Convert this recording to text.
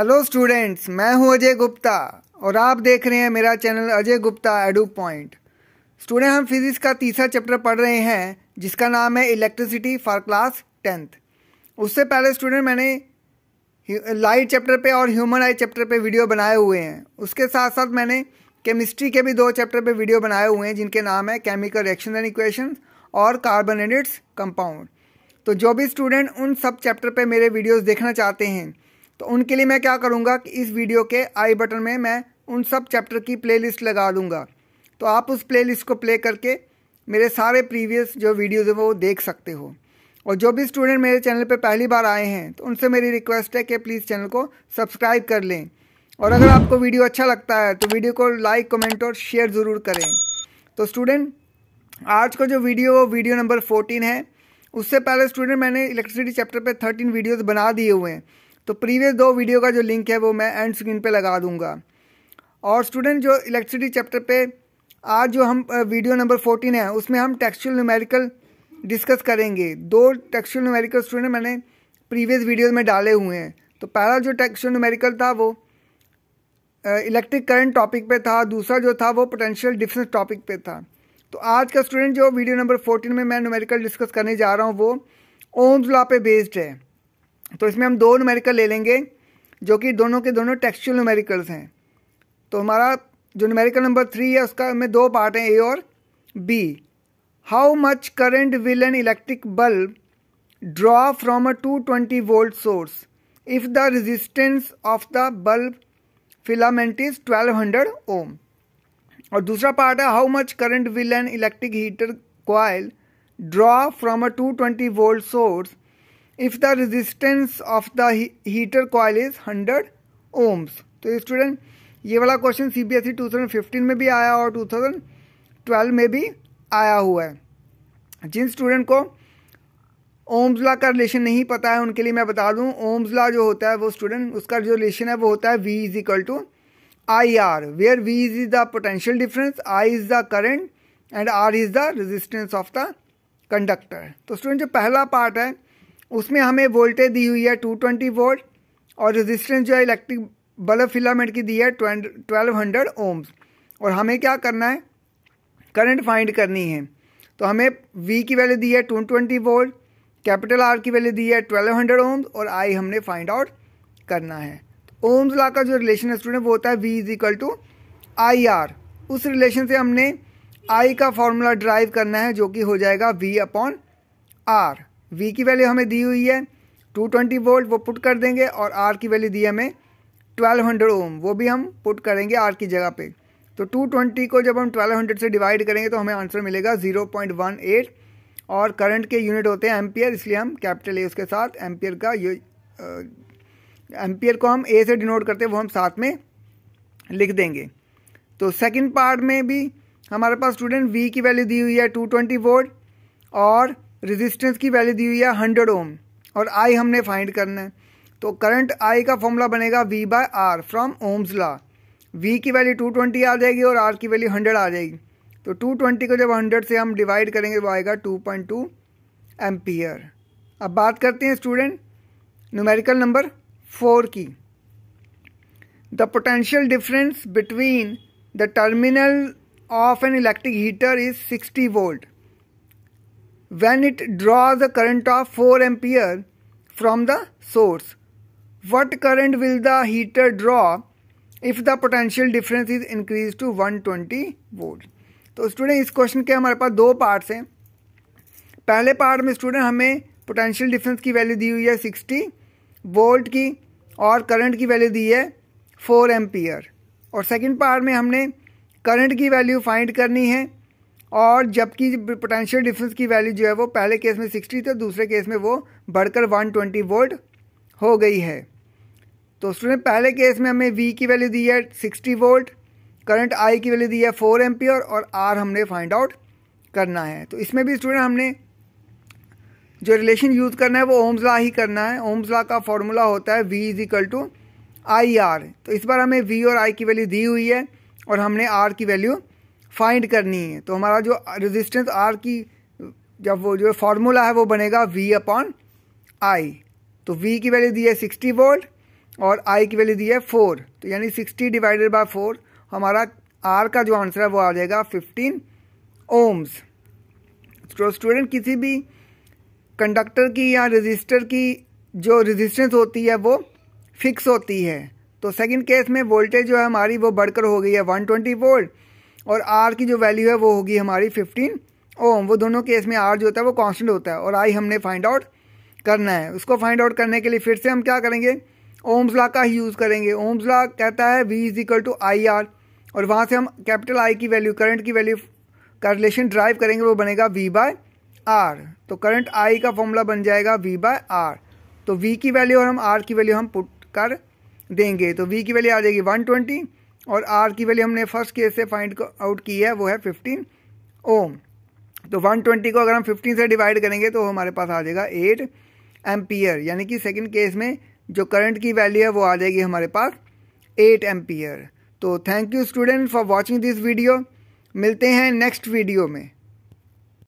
Hello students मैं हूं अजय गुप्ता और आप देख रहे हैं मेरा channel Ajay Gupta edu point student हम फिजिक्स का तीसरा चैप्टर पढ़ रहे हैं जिसका नाम है इलेक्ट्रिसिटी फॉर क्लास टेंथ उससे पहले स्टूडेंट मैंने लाइट चैप्टर पे और ह्यूमन आई चैप्टर पे वीडियो बनाए हुए हैं उसके साथ साथ मैंने केमिस्ट्री के भी दो चैप्टर पर वीडियो बनाए हुए हैं जिनके नाम है केमिकल रिएक्शन एंड इक्वेशन और कार्बोनेटेड्स कंपाउंड तो जो भी स्टूडेंट उन सब चैप्टर पर मेरे वीडियोज़ देखना चाहते हैं तो उनके लिए मैं क्या करूँगा कि इस वीडियो के आई बटन में मैं उन सब चैप्टर की प्ले लगा दूँगा तो आप उस प्ले को प्ले करके मेरे सारे प्रीवियस जो वीडियोज़ हैं वो देख सकते हो और जो भी स्टूडेंट मेरे चैनल पर पहली बार आए हैं तो उनसे मेरी रिक्वेस्ट है कि प्लीज़ चैनल को सब्सक्राइब कर लें और अगर आपको वीडियो अच्छा लगता है तो वीडियो को लाइक कमेंट और शेयर ज़रूर करें तो स्टूडेंट आज का जो वीडियो वो वीडियो नंबर फोर्टीन है उससे पहले स्टूडेंट मैंने इलेक्ट्रिसिटी चैप्टर पर थर्टीन वीडियोज़ बना दिए हुए हैं तो प्रीवियस दो वीडियो का जो लिंक है वो मैं एंड स्क्रीन पे लगा दूंगा और स्टूडेंट जो इलेक्ट्रिसिटी चैप्टर पे आज जो हम वीडियो नंबर फोर्टीन है उसमें हम टेक्सचुअल न्यूमेरिकल डिस्कस करेंगे दो टेक्सचुअल न्यूमेरिकल स्टूडेंट मैंने प्रीवियस वीडियोज़ में डाले हुए हैं तो पहला जो टेक्सचुअल न्यूमेरिकल था वो इलेक्ट्रिक करंट टॉपिक पर था दूसरा जो था वो पोटेंशियल डिफरेंस टॉपिक पर था तो आज का स्टूडेंट जो वीडियो नंबर फोर्टीन में मैं न्यूमेरिकल डिस्कस करने जा रहा हूँ वो ओम्स लॉ पे बेस्ड है तो इसमें हम दो न्यूमेरिकल ले लेंगे जो कि दोनों के दोनों टेक्सचुअल न्यूमेरिकल्स हैं तो हमारा जो न्यूमेरिकल नंबर थ्री है उसका में दो पार्ट हैं ए और B how much current will an electric bulb draw from a two twenty volt source if the resistance of the bulb filament is twelve hundred ohm और दूसरा part है how much current will an electric heater coil draw from a two twenty volt source if the resistance of the heater coil is hundred ohms तो student ये वाला question C B S E two thousand fifteen में भी आया और two thousand twelve में भी आया हुआ है जिन स्टूडेंट को ओम्स का रिलेशन नहीं पता है उनके लिए मैं बता दूँ ओम्स जो होता है वो स्टूडेंट उसका जो रिलेशन है वो होता है V is equal to I R where V is is the potential difference I is the current and R is the resistance of the conductor तो स्टूडेंट जो पहला पार्ट है उसमें हमें वोल्टेज दी हुई है 220 वोल्ट और रेजिस्टेंस जो है इलेक्ट्रिक बल्ब फिलामेंट की दी है ट्वेल्व हंड्रेड ओम्स और हमें क्या करना है करंट फाइंड करनी है तो हमें वी की वैल्यू दी है two twenty volt capital R की वैल्यू दी है ट्वेल्व हंड्रेड ओम्स और आई हमने फाइंड आउट करना है ओम्स ला का जो रिलेशन है स्टूडेंट वो होता है V is equal to I R उस रिलेशन से हमने आई का फॉर्मूला ड्राइव करना है जो कि हो जाएगा वी अपॉन आर वी की वैल्यू हमें दी हुई है टू ट्वेंटी वोल्ट वो पुट कर देंगे और आर की वैल्यू दी हमें ट्वेल्व हंड्रेड ओम वो भी हम पुट करेंगे आर की जगह पे तो टू ट्वेंटी को जब हम ट्वेल्व हंड्रेड से डिवाइड करेंगे तो हमें आंसर मिलेगा ज़ीरो पॉइंट वन एट और करंट के यूनिट होते हैं एम्पियर इसलिए हम कैपिटल ए उसके साथ एम्पियर का एम्पियर को हम ए से डिनोट करते हैं वो हम साथ में लिख देंगे तो सेकेंड पार्ट में भी हमारे पास स्टूडेंट वी की वैल्यू दी हुई है टू ट्वेंटी वोल्ट और रेजिस्टेंस की वैल्यू दी हुई है हंड्रेड ओम और आई हमने फाइंड करना है तो करंट आई का फॉर्मूला बनेगा V by R from Ohm's law V की वैल्यू टू ट्वेंटी आ जाएगी और आर की वैल्यू हंड्रेड आ जाएगी तो टू ट्वेंटी को जब हंड्रेड से हम डिवाइड करेंगे तो आएगा टू पॉइंट टू एम्पियर अब बात करते हैं स्टूडेंट न्यूमेरिकल नंबर फोर की the potential difference between the terminal of an electric heater is sixty volt when it draws a current of 4 ampere from the source. What current will the heater draw if the potential difference is increased to 120 volt? तो student इस question के हमारे पास दो parts हैं पहले part में student हमें potential difference की वैल्यू दी हुई है 60 वोल्ट की और करंट की वैल्यू दी है 4 एम्पियर और सेकंड पार्ट में हमने करंट की वैल्यू फाइंड करनी है और जबकि पोटेंशियल डिफरेंस की वैल्यू जो है वो पहले केस में 60 था दूसरे केस में वो बढ़कर 120 वोल्ट हो गई है तो स्टूडेंट पहले केस में हमें V की वैल्यू दी है 60 वोल्ट करंट I की वैल्यू दी है 4 एम और R हमने फाइंड आउट करना है तो इसमें भी स्टूडेंट हमने जो रिलेशन यूज़ करना है वो ओम्स ही करना है ओम्स का फॉर्मूला होता है V is equal to I R तो इस बार हमें वी और आई की वैल्यू दी हुई है और हमने आर की वैल्यू फाइंड करनी है तो हमारा जो रेजिस्टेंस आर की जब वो जो फार्मूला है वो बनेगा वी अपॉन आई तो वी की वैल्यू दी है सिक्सटी वोल्ट और आई की वैल्यू दी है फोर तो यानी सिक्सटी डिवाइडेड बाय फोर हमारा आर का जो आंसर है वो आ जाएगा फिफ्टीन ओम्स तो स्टूडेंट किसी भी कंडक्टर की या रजिस्टर की जो रजिस्टेंस होती है वो फिक्स होती है तो सेकंड केस में वोल्टेज जो है हमारी वो बढ़कर हो गई है 120 वोल्ट और आर की जो वैल्यू है वो होगी हमारी फिफ्टीन ओम वो दोनों केस में आर जो होता है वो कॉन्स्टेंट होता है और आई हमने फाइंड आउट करना है उसको फाइंड आउट करने के लिए फिर से हम क्या करेंगे ओम्स ला का ही यूज़ करेंगे ओम्स ला कहता है V is equal to I R और वहाँ से हम कैपिटल आई की वैल्यू करंट की वैल्यू का रिलेशन ड्राइव करेंगे वो बनेगा वी बाय आर तो करंट आई का फॉर्मूला बन जाएगा वी बाय आर तो वी की वैल्यू और हम आर की वैल्यू हम पुट कर देंगे तो वी की वैल्यू आ जाएगी वन ट्वेंटी और आर की वैल्यू हमने फर्स्ट केस से फाइंड आउट की है वो है फिफ्टीन ओम तो वन ट्वेंटी को अगर हम फिफ्टीन से डिवाइड करेंगे तो हमारे पास आ जाएगा एट एम्पियर यानी कि सेकेंड केस में जो करंट की वैल्यू है वो आ जाएगी हमारे पास एट एम्पियर तो thank you student for watching this video मिलते हैं नेक्स्ट वीडियो में